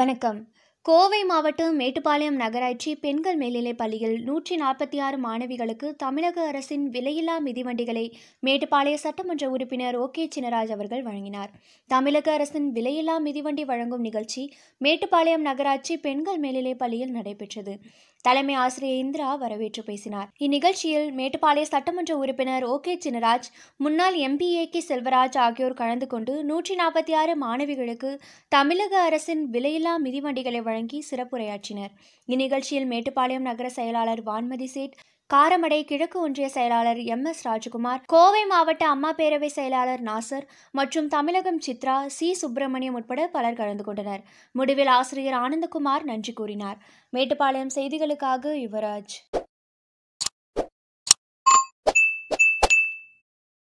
வணக்கம் கோவை மாவட்டம் மேட்டுப்பாளையம் நகராட்சி பெண்கள் மேல்நிலைப் பள்ளியில் நூற்றி நாற்பத்தி ஆறு மாணவிகளுக்கு தமிழக அரசின் விலையில்லா மிதிவண்டிகளை மேட்டுப்பாளைய சட்டமன்ற உறுப்பினர் ஓ கே சின்னராஜ் அவர்கள் வழங்கினார் தமிழக அரசின் விலையில்லா மிதிவண்டி வழங்கும் நிகழ்ச்சி மேட்டுப்பாளையம் நகராட்சி பெண்கள் மேல்நிலைப் பள்ளியில் நடைபெற்றது தலைமை ஆசிரியர் இந்திரா வரவேற்று பேசினார் இந்நிகழ்ச்சியில் மேட்டுப்பாளைய சட்டமன்ற உறுப்பினர் ஓ கே சின்னராஜ் முன்னாள் எம்பிஏ கே செல்வராஜ் ஆகியோர் கலந்து கொண்டு நூற்றி நாற்பத்தி ஆறு மாணவிகளுக்கு தமிழக அரசின் விலையில்லா மிதிவண்டிகளை வழங்கி சிறப்புரையாற்றினர் இந்நிகழ்ச்சியில் மேட்டுப்பாளையம் நகர செயலாளர் வான்மதி சேட் காரமடை கிழக்கு ஒன்றிய செயலாளர் எம் எஸ் ராஜகுமார் கோவை மாவட்ட அம்மா பேரவை செயலாளர் நாசர் மற்றும் தமிழகம் சித்ரா சி சுப்பிரமணியம் உட்பட பலர் கலந்து கொண்டனர் முடிவில் ஆசிரியர் ஆனந்தகுமார் நன்றி கூறினார் மேட்டுப்பாளையம் செய்திகளுக்காக யுவராஜ்